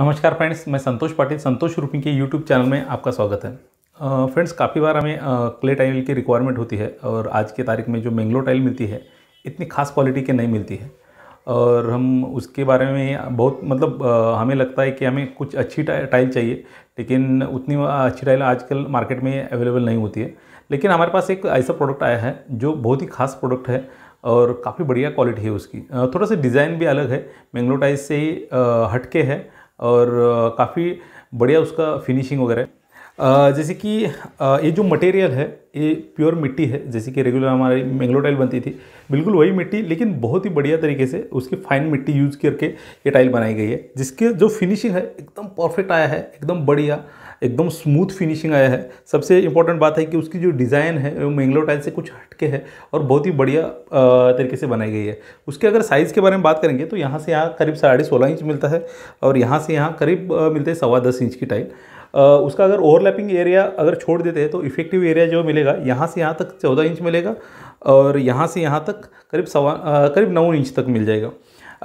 नमस्कार फ्रेंड्स मैं संतोष पाटिल संतोष रूपी के यूट्यूब चैनल में आपका स्वागत है फ्रेंड्स काफ़ी बार हमें क्ले टाइल की रिक्वायरमेंट होती है और आज के तारीख में जो मैंगलो टाइल मिलती है इतनी खास क्वालिटी के नहीं मिलती है और हम उसके बारे में बहुत मतलब हमें लगता है कि हमें कुछ अच्छी टाइल चाहिए लेकिन उतनी अच्छी टाइल आजकल मार्केट में अवेलेबल नहीं होती है लेकिन हमारे पास एक ऐसा प्रोडक्ट आया है जो बहुत ही खास प्रोडक्ट है और काफ़ी बढ़िया क्वालिटी है उसकी थोड़ा सा डिज़ाइन भी अलग है मैंगलो टाइल से ही हटके है और काफ़ी बढ़िया उसका फिनिशिंग वगैरह जैसे कि ये जो मटेरियल है ये प्योर मिट्टी है जैसे कि रेगुलर हमारी मैंगलो टाइल बनती थी बिल्कुल वही मिट्टी लेकिन बहुत ही बढ़िया तरीके से उसकी फाइन मिट्टी यूज करके ये टाइल बनाई गई है जिसके जो फिनिशिंग है एकदम परफेक्ट आया है एकदम बढ़िया एकदम स्मूथ फिनिशिंग आया है सबसे इंपॉर्टेंट बात है कि उसकी जो डिज़ाइन है वो मैंगलो टाइल से कुछ हटके है और बहुत ही बढ़िया तरीके से बनाई गई है उसके अगर साइज़ के बारे में बात करेंगे तो यहाँ से यहाँ करीब साढ़े सोलह इंच मिलता है और यहाँ से यहाँ करीब मिलते हैं सवा दस इंच की टाइल उसका अगर ओवरलैपिंग एरिया अगर छोड़ देते हैं तो इफेक्टिव एरिया जो मिलेगा यहाँ से यहाँ तक चौदह इंच मिलेगा और यहाँ से यहाँ तक करीब सवा करीब नौ इंच तक मिल जाएगा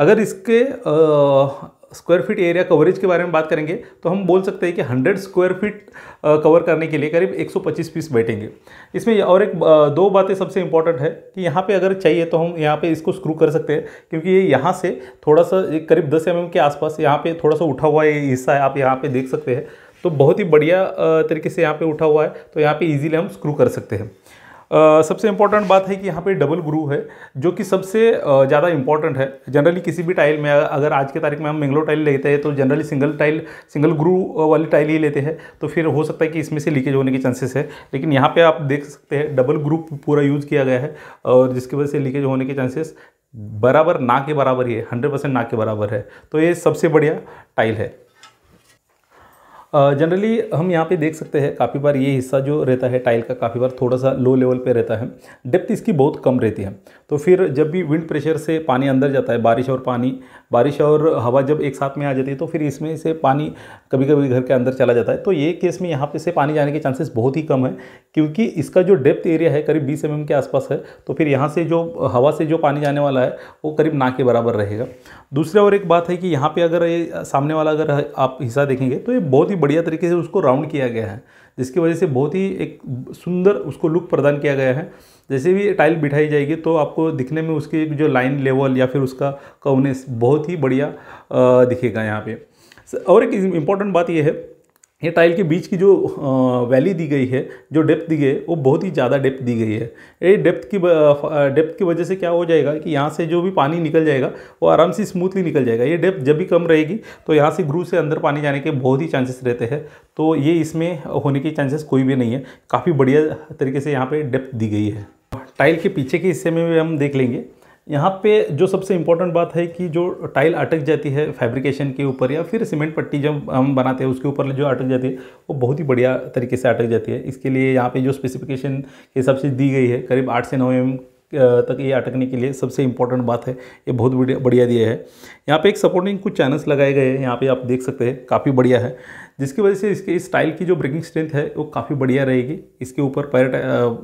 अगर इसके स्क्वायर फीट एरिया कवरेज के बारे में बात करेंगे तो हम बोल सकते हैं कि 100 स्क्वायर फीट कवर करने के लिए करीब 125 पीस बैठेंगे इसमें और एक दो बातें सबसे इंपॉर्टेंट है कि यहाँ पे अगर चाहिए तो हम यहाँ पे इसको स्क्रू कर सकते हैं क्योंकि ये यहाँ से थोड़ा सा करीब दस एम mm के आसपास यहाँ पर थोड़ा सा उठा हुआ ये हिस्सा है आप यहाँ पर देख सकते हैं तो बहुत ही बढ़िया तरीके से यहाँ पर उठा हुआ है तो यहाँ पर ईजिली हम स्क्रू कर सकते हैं सबसे इम्पॉर्टेंट बात है कि यहाँ पे डबल ग्रू है जो कि सबसे ज़्यादा इम्पॉर्टेंट है जनरली किसी भी टाइल में अगर आज के तारीख में हम मैंगलो टाइल लेते हैं तो जनरली सिंगल टाइल सिंगल ग्रू वाली टाइल ही लेते हैं तो फिर हो सकता है कि इसमें से लीकेज होने के चांसेस है लेकिन यहाँ पर आप देख सकते हैं डबल ग्रू पूरा यूज़ किया गया है और जिसकी वजह से लीकेज होने के चांसेस बराबर ना के बराबर ही है हंड्रेड परसेंट ना के बराबर है तो ये सबसे बढ़िया टाइल है जनरली हम यहाँ पे देख सकते हैं काफ़ी बार ये हिस्सा जो रहता है टाइल का काफ़ी बार थोड़ा सा लो लेवल पे रहता है डेप्थ इसकी बहुत कम रहती है तो फिर जब भी विंड प्रेशर से पानी अंदर जाता है बारिश और पानी बारिश और हवा जब एक साथ में आ जाती है तो फिर इसमें से पानी कभी कभी घर के अंदर चला जाता है तो ये केस में यहाँ पर से पानी जाने के चांसेस बहुत ही कम है क्योंकि इसका जो डेप्थ एरिया है करीब बीस एम mm के आसपास है तो फिर यहाँ से जो हवा से जो पानी जाने वाला है वो करीब ना के बराबर रहेगा दूसरा और एक बात है कि यहाँ पर अगर ये सामने वाला अगर आप हिस्सा देखेंगे तो ये बहुत ही बढ़िया तरीके से उसको राउंड किया गया है जिसकी वजह से बहुत ही एक सुंदर उसको लुक प्रदान किया गया है जैसे भी टाइल बिठाई जाएगी तो आपको दिखने में उसकी जो लाइन लेवल या फिर उसका कवनेस बहुत ही बढ़िया दिखेगा यहाँ पे और एक इम्पॉर्टेंट बात यह है ये टाइल के बीच की जो वैली दी गई है जो डेप्थ दी गई है वो बहुत ही ज़्यादा डेप्थ दी गई है ये डेप्थ की डेप्थ की वजह से क्या हो जाएगा कि यहाँ से जो भी पानी निकल जाएगा वो आराम से स्मूथली निकल जाएगा ये डेप्थ जब भी कम रहेगी तो यहाँ से ग्रू से अंदर पानी जाने के बहुत ही चांसेस रहते हैं तो ये इसमें होने के चांसेस कोई भी नहीं है काफ़ी बढ़िया तरीके से यहाँ पर डेप्थ दी गई है टाइल के पीछे के हिस्से में भी हम देख लेंगे यहाँ पे जो सबसे इम्पोर्टेंट बात है कि जो टाइल अटक जाती है फैब्रिकेशन के ऊपर या फिर सीमेंट पट्टी जब हम बनाते हैं उसके ऊपर जो अटक जाती है वो बहुत ही बढ़िया तरीके से अटक जाती है इसके लिए यहाँ पे जो स्पेसिफिकेशन के हिसाब से दी गई है करीब आठ से नौ एम mm, तक ये अटकने के लिए सबसे इम्पोर्टेंट बात है ये बहुत बढ़िया दिया है यहाँ पर एक सपोर्टिंग कुछ चैनल्स लगाए गए हैं यहाँ पर आप देख सकते हैं काफ़ी बढ़िया है जिसकी वजह से इसके इस टाइल की जो ब्रेकिंग स्ट्रेंथ है वो काफ़ी बढ़िया रहेगी इसके ऊपर पैर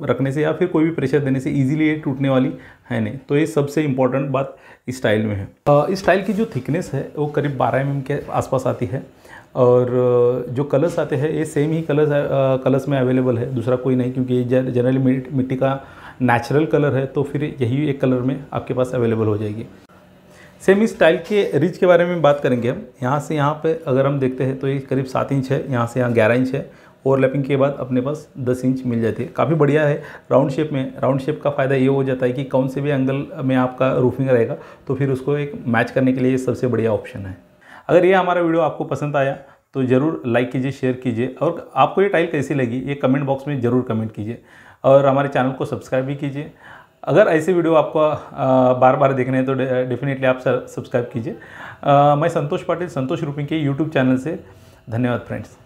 रखने से या फिर कोई भी प्रेशर देने से इजीली ये टूटने वाली है नहीं तो ये सबसे इम्पॉर्टेंट बात इस टाइल में है इस टाइल की जो थिकनेस है वो करीब बारह एम mm के आसपास आती है और जो कलर्स आते हैं ये सेम ही कलर्स कलर्स में अवेलेबल है दूसरा कोई नहीं क्योंकि ये जनरली मिट्टी का नेचुरल कलर है तो फिर यही एक कलर में आपके पास अवेलेबल हो जाएगी सेम इस टाइल के रिज के बारे में बात करेंगे हम यहाँ से यहाँ पे अगर हम देखते हैं तो ये करीब सात इंच है यहाँ से यहाँ ग्यारह इंच है ओवरलैपिंग के बाद अपने पास दस इंच मिल जाती है काफ़ी बढ़िया है राउंड शेप में राउंड शेप का फ़ायदा ये हो जाता है कि कौन से भी एंगल में आपका रूफिंग रहेगा तो फिर उसको एक मैच करने के लिए सबसे बढ़िया ऑप्शन है अगर ये हमारा वीडियो आपको पसंद आया तो ज़रूर लाइक कीजिए शेयर कीजिए और आपको ये टाइल कैसी लगी ये कमेंट बॉक्स में ज़रूर कमेंट कीजिए और हमारे चैनल को सब्सक्राइब भी कीजिए अगर ऐसी वीडियो आपको बार बार देखने हैं तो डेफिनेटली आप सब्सक्राइब कीजिए मैं संतोष पाटिल संतोष रूपी के यूट्यूब चैनल से धन्यवाद फ्रेंड्स